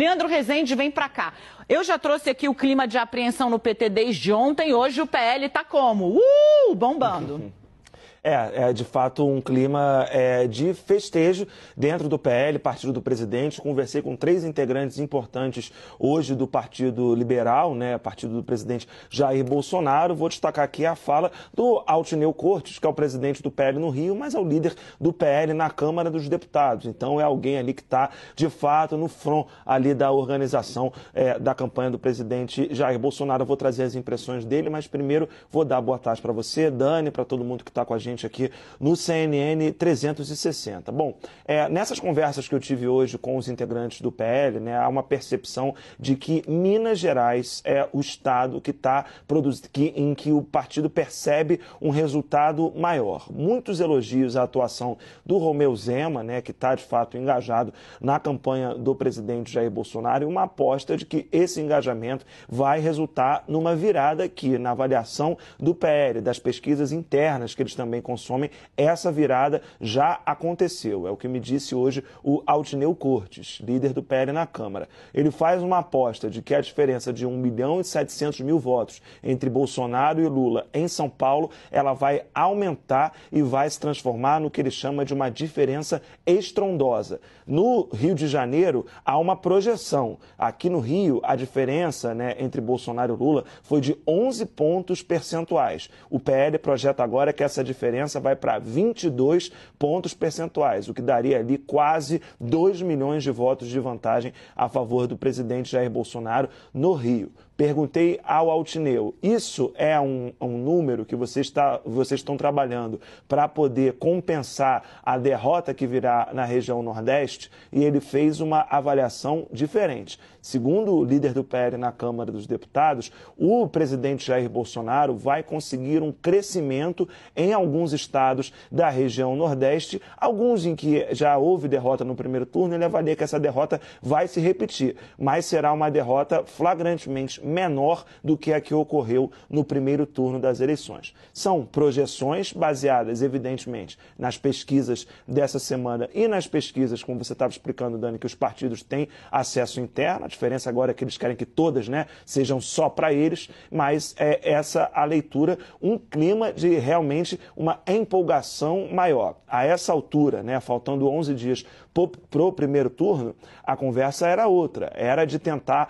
Leandro Rezende, vem para cá. Eu já trouxe aqui o clima de apreensão no PT desde ontem, hoje o PL tá como? Uh, bombando. É, é de fato um clima é, de festejo dentro do PL, partido do presidente. Conversei com três integrantes importantes hoje do Partido Liberal, né, partido do presidente Jair Bolsonaro. Vou destacar aqui a fala do Altineu Cortes, que é o presidente do PL no Rio, mas é o líder do PL na Câmara dos Deputados. Então é alguém ali que está, de fato, no front ali da organização é, da campanha do presidente Jair Bolsonaro. vou trazer as impressões dele, mas primeiro vou dar boa tarde para você, Dani, para todo mundo que está com a gente gente aqui no CNN 360. Bom, é, nessas conversas que eu tive hoje com os integrantes do PL, né, há uma percepção de que Minas Gerais é o estado que está produzindo, que, em que o partido percebe um resultado maior. Muitos elogios à atuação do Romeu Zema, né, que está de fato engajado na campanha do presidente Jair Bolsonaro, e uma aposta de que esse engajamento vai resultar numa virada que, na avaliação do PL, das pesquisas internas que eles também também consomem, essa virada já aconteceu. É o que me disse hoje o Altineu Cortes, líder do PL na Câmara. Ele faz uma aposta de que a diferença de 1 milhão e 700 mil votos entre Bolsonaro e Lula em São Paulo, ela vai aumentar e vai se transformar no que ele chama de uma diferença estrondosa. No Rio de Janeiro, há uma projeção. Aqui no Rio, a diferença né, entre Bolsonaro e Lula foi de 11 pontos percentuais. O PL projeta agora que essa diferença diferença vai para 22 pontos percentuais, o que daria ali quase 2 milhões de votos de vantagem a favor do presidente Jair Bolsonaro no Rio. Perguntei ao Altineu: isso é um, um número que você está, vocês estão trabalhando para poder compensar a derrota que virá na região Nordeste? E ele fez uma avaliação diferente. Segundo o líder do PL na Câmara dos Deputados, o presidente Jair Bolsonaro vai conseguir um crescimento em alguns estados da região Nordeste, alguns em que já houve derrota no primeiro turno. Ele avalia que essa derrota vai se repetir, mas será uma derrota flagrantemente menor do que a que ocorreu no primeiro turno das eleições. São projeções baseadas, evidentemente, nas pesquisas dessa semana e nas pesquisas, como você estava explicando, Dani, que os partidos têm acesso interno. A diferença agora é que eles querem que todas né, sejam só para eles, mas é essa a leitura, um clima de realmente uma empolgação maior. A essa altura, né, faltando 11 dias para o primeiro turno, a conversa era outra, era de tentar